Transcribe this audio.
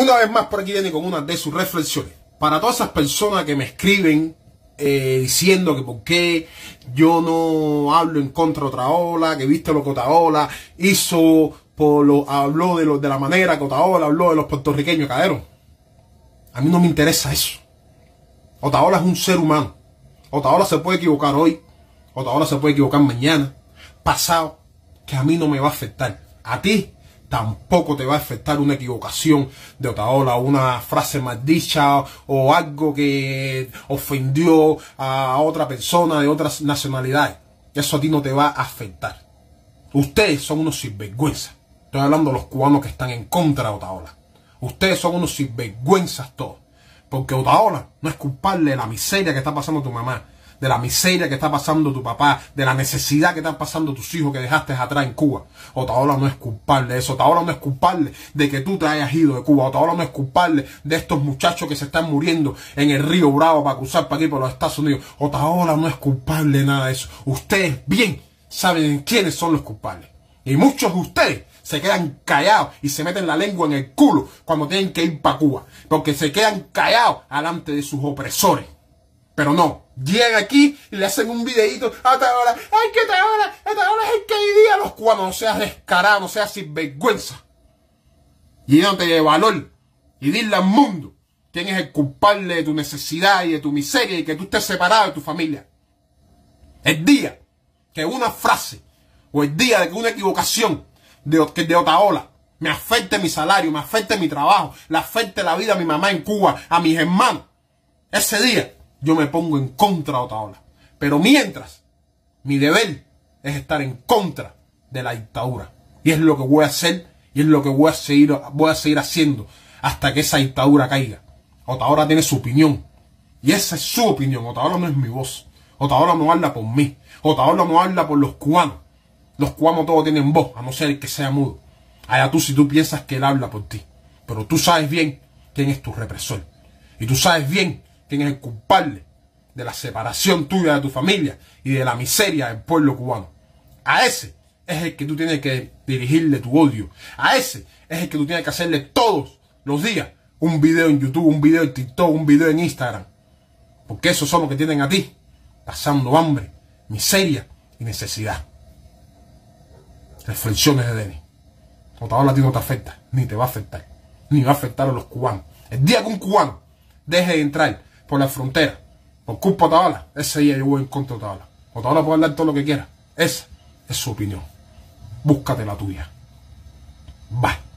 Una vez más, por aquí viene con una de sus reflexiones. Para todas esas personas que me escriben eh, diciendo que por qué yo no hablo en contra de ola que viste lo que Otaola hizo, por lo, habló de, de la manera que habló de los puertorriqueños, caderos. A mí no me interesa eso. Otaola es un ser humano. Otaola se puede equivocar hoy, Otaola se puede equivocar mañana, pasado, que a mí no me va a afectar. A ti tampoco te va a afectar una equivocación de Otaola, una frase maldicha o algo que ofendió a otra persona de otras nacionalidades. Eso a ti no te va a afectar. Ustedes son unos sinvergüenzas. Estoy hablando de los cubanos que están en contra de Otaola. Ustedes son unos sinvergüenzas todos. Porque Otaola no es culpable de la miseria que está pasando tu mamá de la miseria que está pasando tu papá, de la necesidad que están pasando tus hijos que dejaste atrás en Cuba. Otahola no es culpable de eso. Otahola no es culpable de que tú te hayas ido de Cuba. Otahola no es culpable de estos muchachos que se están muriendo en el río Bravo para cruzar para aquí, por los Estados Unidos. Otahola no es culpable de nada de eso. Ustedes bien saben quiénes son los culpables. Y muchos de ustedes se quedan callados y se meten la lengua en el culo cuando tienen que ir para Cuba. Porque se quedan callados delante de sus opresores. Pero no, llegan aquí y le hacen un videíto a ahora hora, ay que tal hora, hasta ahora es que hay día los cuanos no seas descarado, no seas vergüenza Y no te valor y dile al mundo quién es el culpable de tu necesidad y de tu miseria y que tú estés separado de tu familia. El día que una frase o el día de que una equivocación de, de Otaola me afecte mi salario, me afecte mi trabajo, le afecte la vida a mi mamá en Cuba, a mis hermanos, ese día yo me pongo en contra de Otaola. Pero mientras, mi deber es estar en contra de la dictadura. Y es lo que voy a hacer y es lo que voy a seguir, voy a seguir haciendo hasta que esa dictadura caiga. Otaola tiene su opinión. Y esa es su opinión. Otaola no es mi voz. Otaola no habla por mí. Otaola no habla por los cubanos. Los cubanos todos tienen voz, a no ser que sea mudo. Allá tú si tú piensas que él habla por ti. Pero tú sabes bien quién es tu represor. Y tú sabes bien quién es el culpable de la separación tuya de tu familia y de la miseria del pueblo cubano. A ese es el que tú tienes que dirigirle tu odio. A ese es el que tú tienes que hacerle todos los días un video en YouTube, un video en TikTok, un video en Instagram. Porque esos son los que tienen a ti pasando hambre, miseria y necesidad. Reflexiones de Denis. Notador a ti no te afecta, ni te va a afectar, ni va a afectar a los cubanos. El día que un cubano deje de entrar por la frontera. Por culpa de Tabala. ese día yo voy en contra de Tabala. O Tabala puede hablar todo lo que quiera. Esa es su opinión. Búscate la tuya. Bye.